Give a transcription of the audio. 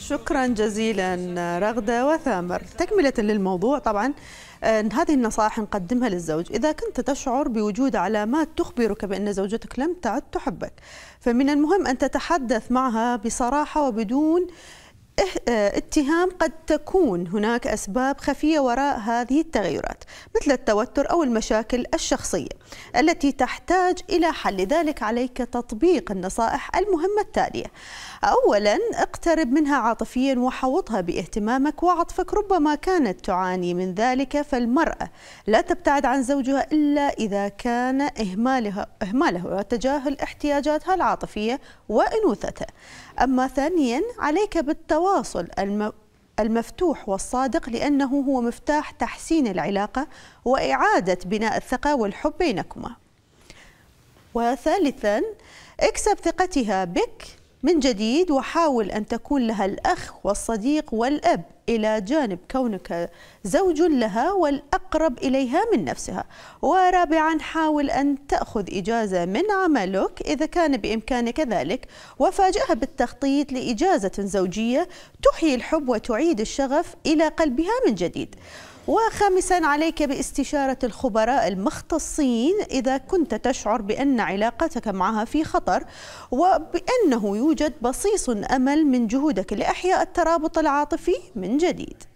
شكرا جزيلا رغدة وثامر تكملة للموضوع طبعا آه، هذه النصائح نقدمها للزوج إذا كنت تشعر بوجود علامات تخبرك بأن زوجتك لم تعد تحبك فمن المهم أن تتحدث معها بصراحة وبدون إه، اتهام قد تكون هناك أسباب خفية وراء هذه التغيرات مثل التوتر أو المشاكل الشخصية التي تحتاج إلى حل لذلك عليك تطبيق النصائح المهمة التالية أولا اقترب منها عاطفيا وحوطها باهتمامك وعطفك ربما كانت تعاني من ذلك فالمرأة لا تبتعد عن زوجها إلا إذا كان إهمالها, إهماله وتجاهل احتياجاتها العاطفية وأنوثتها أما ثانيا عليك بالتوتر التواصل المفتوح والصادق لأنه هو مفتاح تحسين العلاقة وإعادة بناء الثقة والحب بينكما وثالثا اكسب ثقتها بك من جديد وحاول أن تكون لها الأخ والصديق والأب إلى جانب كونك زوج لها والأقرب إليها من نفسها ورابعا حاول أن تأخذ إجازة من عملك إذا كان بإمكانك ذلك وفاجئها بالتخطيط لإجازة زوجية تحيي الحب وتعيد الشغف إلى قلبها من جديد وخامسا عليك باستشارة الخبراء المختصين إذا كنت تشعر بأن علاقتك معها في خطر وبأنه يوجد بصيص أمل من جهودك لإحياء الترابط العاطفي من جديد